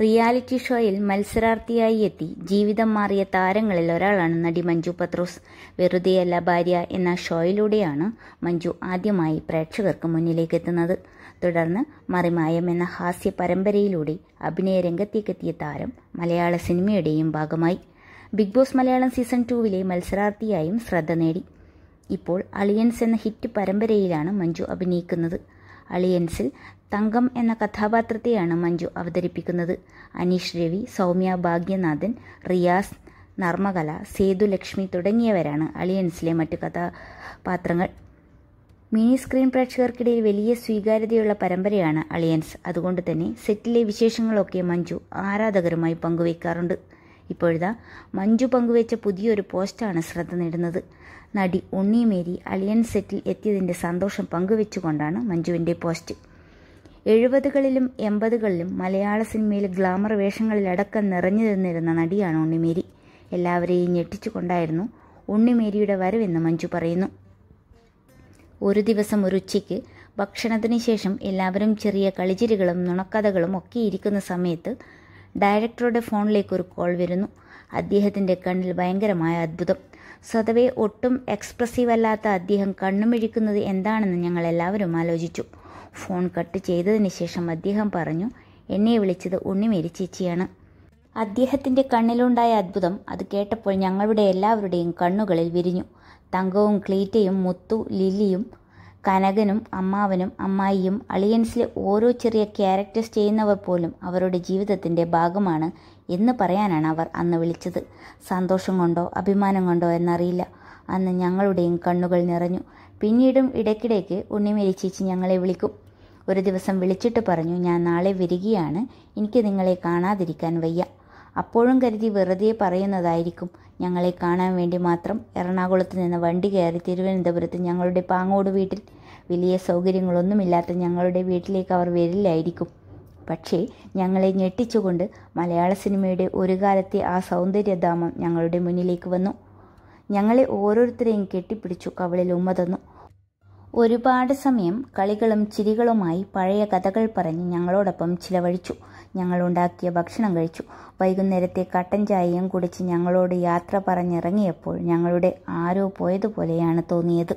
reality ഷോയിൽ മത്സരാർത്ഥിയായി എത്തി ജീവിതം മാറിയ താരങ്ങളിൽ ഒരാളാണ് നടി മഞ്ജു പത്രോസ് വെറുതെയല്ല ഭാര്യ എന്ന ഷോയിലൂടെയാണ് മഞ്ജു ആദ്യമായി പ്രേക്ഷകർക്ക് മുന്നിലേക്ക് എത്തുന്നത് തുടർന്ന് മറിമായം എന്ന ഹാസ്യ പരമ്പരയിലൂടെ അഭിനയ രംഗത്തേക്കെത്തിയ താരം മലയാള സിനിമയുടെയും ഭാഗമായി ബിഗ് ബോസ് മലയാളം സീസൺ ടുവിലെ മത്സരാർത്ഥിയായും ശ്രദ്ധ നേടി ഇപ്പോൾ അളിയൻസ് എന്ന ഹിറ്റ് പരമ്പരയിലാണ് മഞ്ജു അഭിനയിക്കുന്നത് അളിയൻസിൽ തങ്കം എന്ന കഥാപാത്രത്തെയാണ് മഞ്ജു അവതരിപ്പിക്കുന്നത് അനീഷ് രവി സൗമ്യ ഭാഗ്യനാഥൻ റിയാസ് നർമ്മകല സേതു ലക്ഷ്മി തുടങ്ങിയവരാണ് അളിയൻസിലെ മറ്റു കഥാപാത്രങ്ങൾ മിനി സ്ക്രീൻ പ്രേക്ഷകർക്കിടയിൽ വലിയ സ്വീകാര്യതയുള്ള പരമ്പരയാണ് അളിയൻസ് അതുകൊണ്ട് തന്നെ സെറ്റിലെ വിശേഷങ്ങളൊക്കെ മഞ്ജു ആരാധകരുമായി പങ്കുവയ്ക്കാറുണ്ട് ഇപ്പോഴിതാ മഞ്ജു പങ്കുവെച്ച പുതിയൊരു പോസ്റ്റാണ് ശ്രദ്ധ നേടുന്നത് നടി ഉണ്ണിമേരി അലിയൻ സെറ്റിൽ എത്തിയതിൻ്റെ സന്തോഷം പങ്കുവെച്ചുകൊണ്ടാണ് മഞ്ജുവിൻ്റെ പോസ്റ്റ് എഴുപതുകളിലും എൺപതുകളിലും മലയാള സിനിമയിൽ ഗ്ലാമർ വേഷങ്ങളിലടക്കം നിറഞ്ഞു നിന്നിരുന്ന നടിയാണ് ഉണ്ണിമേരി എല്ലാവരെയും ഞെട്ടിച്ചുകൊണ്ടായിരുന്നു ഉണ്ണിമേരിയുടെ വരവെന്ന് മഞ്ജു പറയുന്നു ഒരു ദിവസം ഒരു ഉച്ചയ്ക്ക് ഭക്ഷണത്തിന് ശേഷം എല്ലാവരും ചെറിയ കളിചിരികളും നുണക്കഥകളും ഒക്കെ ഇരിക്കുന്ന സമയത്ത് ഡയറക്ടറുടെ ഫോണിലേക്ക് ഒരു കോൾ വരുന്നു അദ്ദേഹത്തിൻ്റെ കണ്ണിൽ ഭയങ്കരമായ അത്ഭുതം സ്വതവേ ഒട്ടും എക്സ്പ്രസീവ് അല്ലാത്ത അദ്ദേഹം കണ്ണുമിഴിക്കുന്നത് എന്താണെന്ന് ഞങ്ങൾ എല്ലാവരും ആലോചിച്ചു ഫോൺ കട്ട് ചെയ്തതിന് ശേഷം അദ്ദേഹം പറഞ്ഞു എന്നെ വിളിച്ചത് ഉണ്ണിമേരി ചേച്ചിയാണ് അദ്ദേഹത്തിൻ്റെ കണ്ണിലുണ്ടായ അത്ഭുതം അത് കേട്ടപ്പോൾ ഞങ്ങളുടെ എല്ലാവരുടെയും കണ്ണുകളിൽ വിരിഞ്ഞു തങ്കവും ക്ലീറ്റയും മുത്തു ലില്ലിയും കനകനും അമ്മാവനും അമ്മായിയും അളിയൻസിലെ ഓരോ ചെറിയ ക്യാരക്ടേഴ്സ് ചെയ്യുന്നവർ പോലും അവരുടെ ജീവിതത്തിൻ്റെ ഭാഗമാണ് എന്ന് പറയാനാണ് അവർ അന്ന് വിളിച്ചത് സന്തോഷം കൊണ്ടോ അഭിമാനം കൊണ്ടോ എന്നറിയില്ല അന്ന് ഞങ്ങളുടെയും കണ്ണുകൾ നിറഞ്ഞു പിന്നീടും ഇടയ്ക്കിടയ്ക്ക് ഉണ്ണിമേരി ചേച്ചി ഞങ്ങളെ വിളിക്കും ഒരു ദിവസം വിളിച്ചിട്ട് പറഞ്ഞു ഞാൻ നാളെ വരികയാണ് എനിക്ക് നിങ്ങളെ കാണാതിരിക്കാൻ വയ്യ അപ്പോഴും കരുതി വെറുതെ പറയുന്നതായിരിക്കും ഞങ്ങളെ കാണാൻ വേണ്ടി മാത്രം എറണാകുളത്ത് നിന്ന് വണ്ടി കയറി തിരുവനന്തപുരത്ത് ഞങ്ങളുടെ പാങ്ങോട് വീട്ടിൽ വലിയ സൗകര്യങ്ങളൊന്നുമില്ലാത്ത ഞങ്ങളുടെ വീട്ടിലേക്ക് അവർ വരില്ലായിരിക്കും പക്ഷേ ഞങ്ങളെ ഞെട്ടിച്ചുകൊണ്ട് മലയാള സിനിമയുടെ ഒരു കാലത്തെ ആ സൗന്ദര്യധാമം ഞങ്ങളുടെ മുന്നിലേക്ക് വന്നു ഞങ്ങളെ ഓരോരുത്തരെയും കെട്ടിപ്പിടിച്ചു കവളിൽ ഉമ്മ തന്നു ഒരുപാട് സമയം കളികളും ചിരികളുമായി പഴയ കഥകൾ പറഞ്ഞ് ഞങ്ങളോടൊപ്പം ചിലവഴിച്ചു ഞങ്ങളുണ്ടാക്കിയ ഭക്ഷണം കഴിച്ചു വൈകുന്നേരത്തെ കട്ടൻ ചായയും കുടിച്ച് ഞങ്ങളോട് യാത്ര പറഞ്ഞിറങ്ങിയപ്പോൾ ഞങ്ങളുടെ ആരോ പോയതുപോലെയാണ് തോന്നിയത്